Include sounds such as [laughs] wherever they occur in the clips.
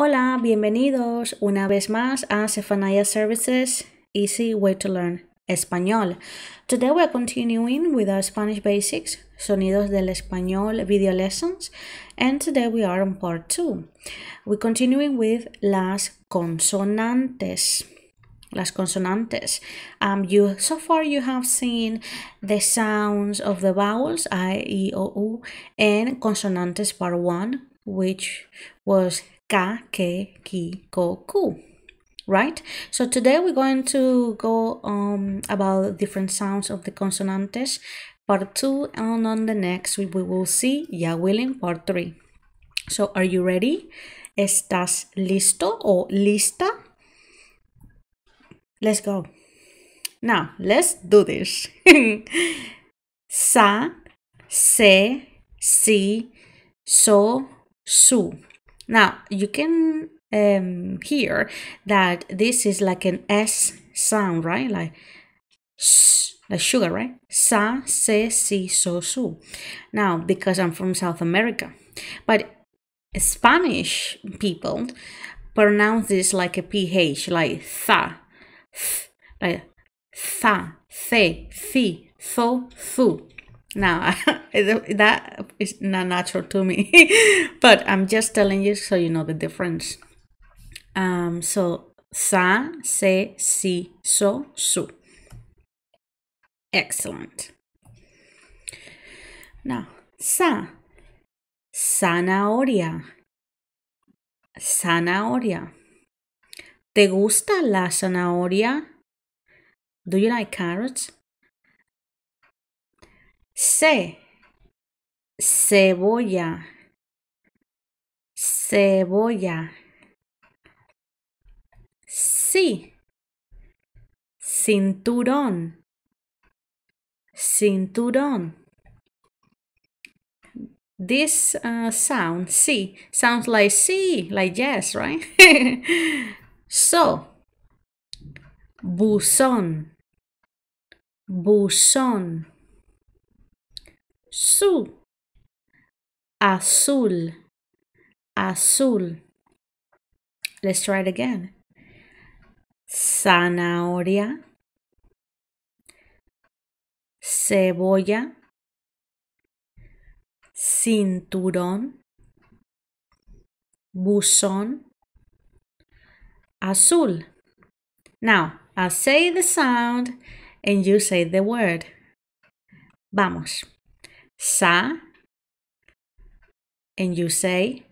Hola, bienvenidos una vez más a Sephania Services Easy Way to Learn Español. Today we are continuing with our Spanish basics, sonidos del español video lessons, and today we are on part 2. We're continuing with las consonantes. Las consonantes. Um, you so far you have seen the sounds of the vowels I, E, O, U, and consonantes part 1, which was K, ke, ki, ko, ku right? So today we're going to go um, about different sounds of the consonantes, part two, and on the next we, we will see, ya willing, part three. So are you ready? ¿Estás listo o lista? Let's go. Now, let's do this. [laughs] Sa, se, si, so, su. Now you can um, hear that this is like an S sound, right? Like like sugar, right? Sa, se, si, so, su. Now, because I'm from South America, but Spanish people pronounce this like a ph, like tha, th, like tha, the, thi, tho, thu. Now, [laughs] that is not natural to me, [laughs] but I'm just telling you so you know the difference. Um, so, sa, se, si, so, su. Excellent. Now, sa, zanahoria, zanahoria. ¿Te gusta la zanahoria? Do you like carrots? C. Cebolla. Cebolla. Sí. Cinturón. Cinturón. This uh, sound, sí, sounds like sí, like yes, right? [laughs] so, buzón. Buzón su, azul, azul. Let's try it again. Zanahoria, cebolla, cinturón, buzón, azul. Now, I say the sound and you say the word. Vamos sa, and you say,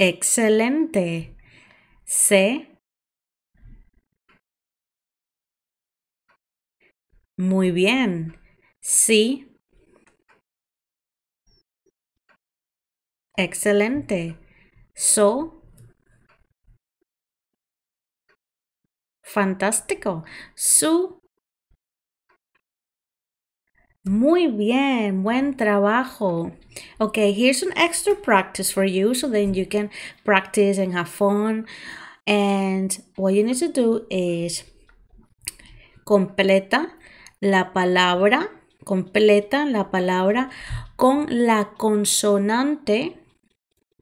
Excelente. Se. Muy bien. Sí. Excelente. So. Fantástico. Su. Muy bien, buen trabajo. Okay, here's an extra practice for you so then you can practice and have fun. And what you need to do is completa la palabra, completa la palabra con la consonante,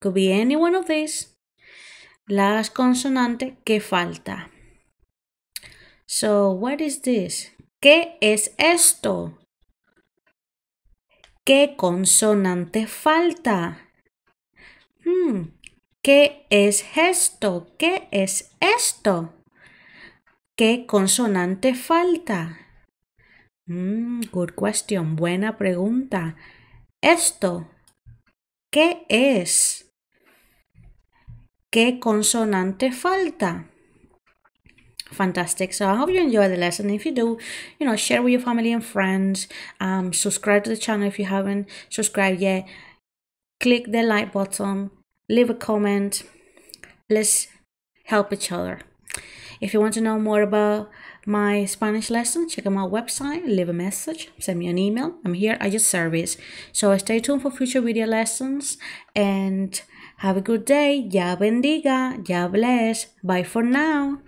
could be any one of these, las consonante que falta. So, what is this? ¿Qué es esto? ¿Qué consonante falta? Hmm, ¿Qué es esto? ¿Qué es esto? ¿Qué consonante falta? Hmm, good question, buena pregunta. Esto, ¿qué es? ¿Qué consonante falta? fantastic so i hope you enjoy the lesson if you do you know share with your family and friends um subscribe to the channel if you haven't subscribed yet click the like button leave a comment let's help each other if you want to know more about my Spanish lesson, check out my website, leave a message, send me an email. I'm here at your service. So stay tuned for future video lessons and have a good day. Ya bendiga, ya bless. Bye for now.